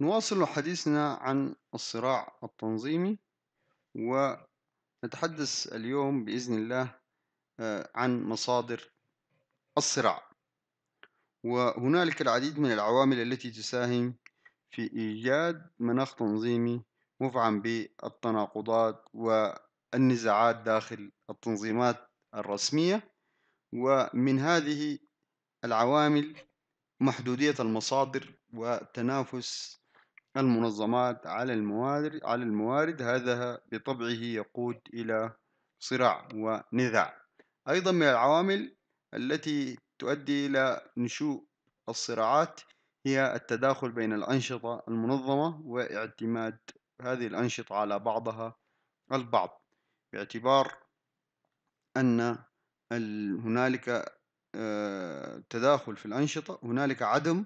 نواصل حديثنا عن الصراع التنظيمي ونتحدث اليوم بإذن الله آه، عن مصادر الصراع وهنالك العديد من العوامل التي تساهم في إيجاد مناخ تنظيمي مفعم بالتناقضات والنزاعات داخل التنظيمات الرسمية ومن هذه العوامل محدودية المصادر وتنافس المنظمات على الموارد على الموارد هذا بطبعه يقود إلى صراع ونزاع أيضا من العوامل التي تؤدي إلى نشوء الصراعات هي التداخل بين الأنشطة المنظمة واعتماد هذه الأنشطة على بعضها البعض باعتبار أن هنالك آه، تداخل في الأنشطة هنالك عدم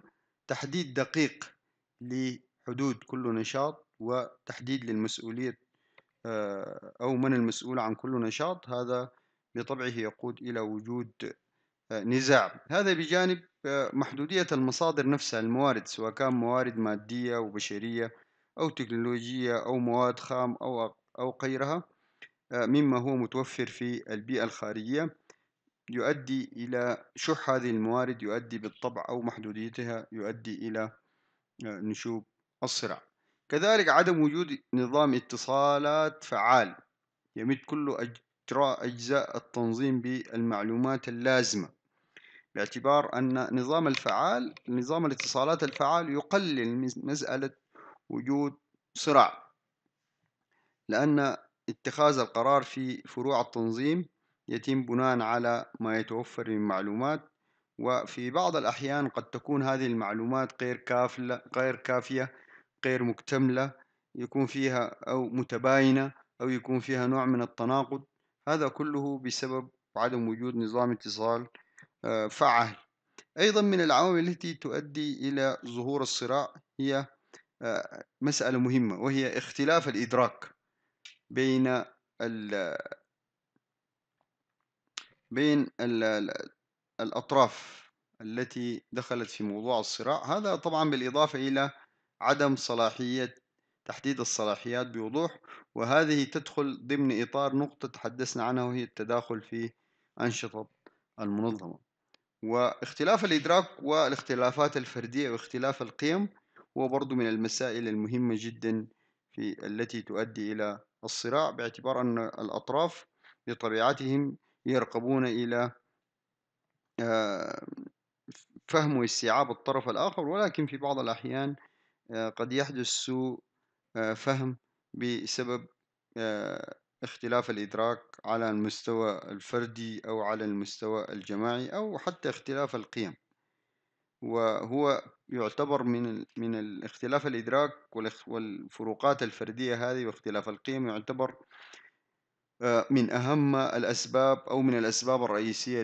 تحديد دقيق حدود كل نشاط وتحديد للمسؤولية آه، أو من المسؤول عن كل نشاط هذا بطبعه يقود إلى وجود آه، نزاع هذا بجانب آه، محدودية المصادر نفسها الموارد سواء كان موارد مادية وبشرية أو تكنولوجية أو مواد خام أو أو غيرها مما هو متوفر في البيئة الخارجية يؤدي إلى شح هذه الموارد يؤدي بالطبع أو محدوديتها يؤدي إلى نشوب الصراع كذلك عدم وجود نظام اتصالات فعال يمد كل إجراء أجزاء التنظيم بالمعلومات اللازمة باعتبار أن نظام الفعال نظام الاتصالات الفعال يقلل من مسألة وجود صراع لأن اتخاذ القرار في فروع التنظيم يتم بناء على ما يتوفر من معلومات وفي بعض الأحيان قد تكون هذه المعلومات غير كافية غير مكتملة يكون فيها أو متباينة أو يكون فيها نوع من التناقض هذا كله بسبب عدم وجود نظام اتصال آه، فعال أيضا من العوامل التي تؤدي إلى ظهور الصراع هي آه، مسألة مهمة وهي اختلاف الإدراك بين ال بين الأطراف التي دخلت في موضوع الصراع هذا طبعا بالإضافة إلى عدم صلاحية تحديد الصلاحيات بوضوح وهذه تدخل ضمن إطار نقطة تحدثنا عنها وهي التداخل في أنشطة المنظمة واختلاف الإدراك والاختلافات الفردية واختلاف القيم هو برضو من المسائل المهمة جدا في التي تؤدي إلى الصراع باعتبار أن الأطراف بطبيعتهم يرقبون إلى آه، فهم واستيعاب الطرف الآخر ولكن في بعض الأحيان آه، قد يحدث سوء آه، فهم بسبب آه، اختلاف الإدراك على المستوى الفردي أو على المستوى الجماعي أو حتى اختلاف القيم وهو يعتبر من من الاختلاف الإدراك والفروقات الفردية هذه واختلاف القيم يعتبر من أهم الأسباب أو من الأسباب الرئيسية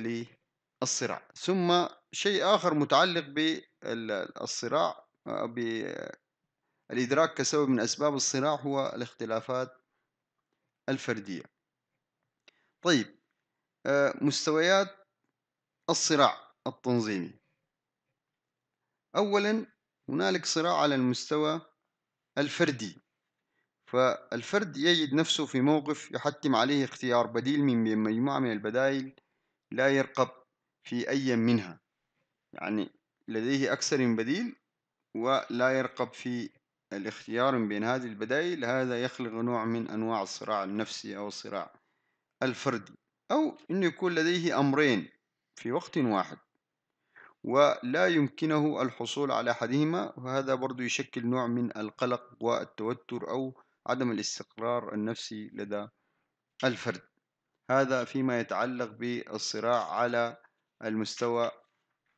للصراع ثم شيء آخر متعلق بالصراع الإدراك كسبب من أسباب الصراع هو الاختلافات الفردية طيب آه، مستويات الصراع التنظيمي أولا هنالك صراع على المستوى الفردي فالفرد يجد نفسه في موقف يحتم عليه اختيار بديل من مجموعة من البدائل لا يرقب في أي منها يعني لديه أكثر من بديل ولا يرغب في الاختيار بين هذه البدائل هذا يخلق نوع من أنواع الصراع النفسي أو الصراع الفردي أو أن يكون لديه أمرين في وقت واحد ولا يمكنه الحصول على أحدهما وهذا برضو يشكل نوع من القلق والتوتر أو عدم الاستقرار النفسي لدى الفرد هذا فيما يتعلق بالصراع على المستوى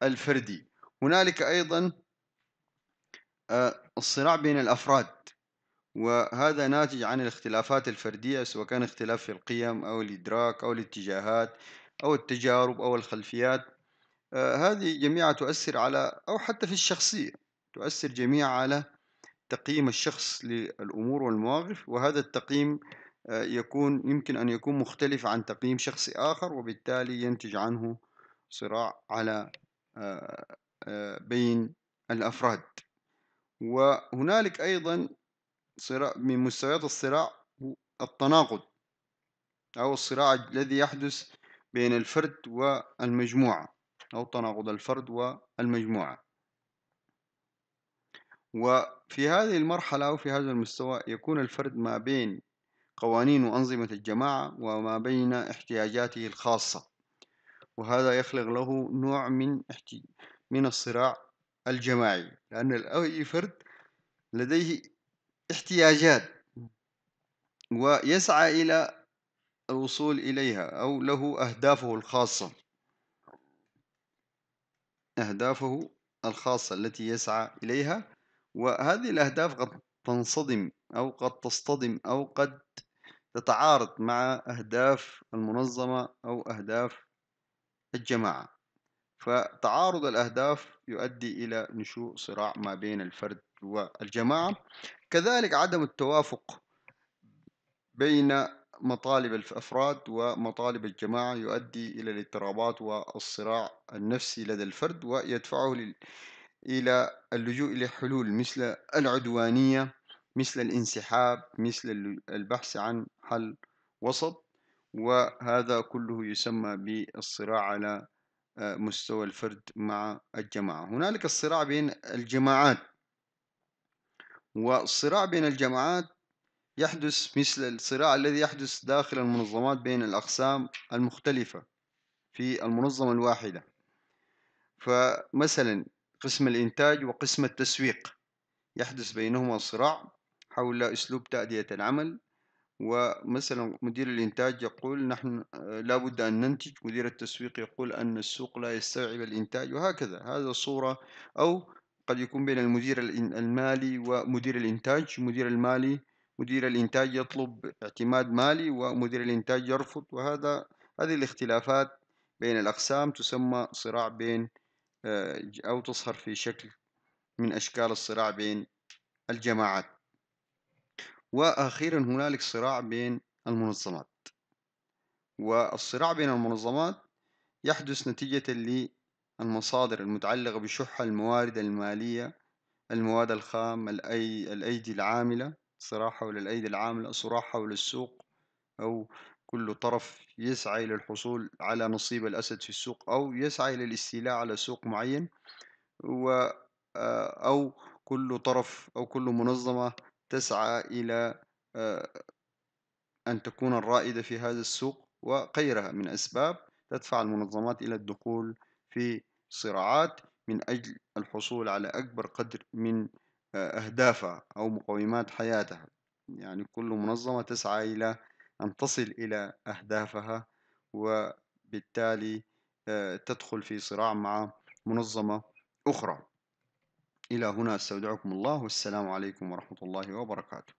الفردي هنالك أيضا الصراع بين الأفراد وهذا ناتج عن الاختلافات الفردية سواء كان اختلاف في القيم أو الإدراك أو الاتجاهات أو التجارب أو الخلفيات آه، هذه جميعها تؤثر على أو حتى في الشخصية تؤثر جميعها على تقييم الشخص للأمور والمواقف وهذا التقييم آه، يكون يمكن أن يكون مختلف عن تقييم شخص آخر وبالتالي ينتج عنه صراع على آه، بين الأفراد وهنالك أيضا صراع من مستويات الصراع التناقض أو الصراع الذي يحدث بين الفرد والمجموعة أو تناقض الفرد والمجموعة وفي هذه المرحلة أو في هذا المستوى يكون الفرد ما بين قوانين وأنظمة الجماعة وما بين احتياجاته الخاصة وهذا يخلق له نوع من من الصراع الجماعي لأن أي فرد لديه احتياجات ويسعى إلى الوصول إليها أو له أهدافه الخاصة أهدافه الخاصة التي يسعى إليها وهذه الأهداف قد تنصدم أو قد تصطدم أو قد تتعارض مع أهداف المنظمة أو أهداف الجماعة فتعارض الأهداف يؤدي إلى نشوء صراع ما بين الفرد والجماعة كذلك عدم التوافق بين مطالب الأفراد ومطالب الجماعة يؤدي إلى الاضطرابات والصراع النفسي لدى الفرد ويدفعه لل... إلى اللجوء إلى حلول مثل العدوانية مثل الانسحاب مثل البحث عن حل وسط وهذا كله يسمى بالصراع على آه، مستوى الفرد مع الجماعة هنالك الصراع بين الجماعات والصراع بين الجماعات يحدث مثل الصراع الذي يحدث داخل المنظمات بين الأقسام المختلفة في المنظمة الواحدة فمثلا قسم الإنتاج وقسم التسويق يحدث بينهما صراع حول أسلوب تأدية العمل ومثلا مدير الإنتاج يقول نحن آه، لابد أن ننتج مدير التسويق يقول أن السوق لا يستوعب الإنتاج وهكذا هذا صورة أو قد يكون بين المدير المالي ومدير الإنتاج مدير المالي مدير الإنتاج يطلب اعتماد مالي ومدير الإنتاج يرفض وهذا هذه الاختلافات بين الأقسام تسمى صراع بين آه، أو تظهر في شكل من أشكال الصراع بين الجماعات وأخيرا هنالك صراع بين المنظمات والصراع بين المنظمات يحدث نتيجة للمصادر المتعلقة بشح الموارد المالية المواد الخام الأي... الأيدي العاملة صراع حول الأيدي العاملة صراع حول السوق أو كل طرف يسعى إلى الحصول على نصيب الأسد في السوق أو يسعى إلى الاستيلاء على سوق معين و أو كل طرف أو كل منظمة تسعى إلى آه، أن تكون الرائدة في هذا السوق وغيرها من أسباب تدفع المنظمات إلى الدخول في صراعات من أجل الحصول على أكبر قدر من آه، أهدافها أو مقومات حياتها يعني كل منظمة تسعى إلى أن تصل إلى أهدافها وبالتالي آه، تدخل في صراع مع منظمة أخرى إلى هنا استودعكم الله والسلام عليكم ورحمة الله وبركاته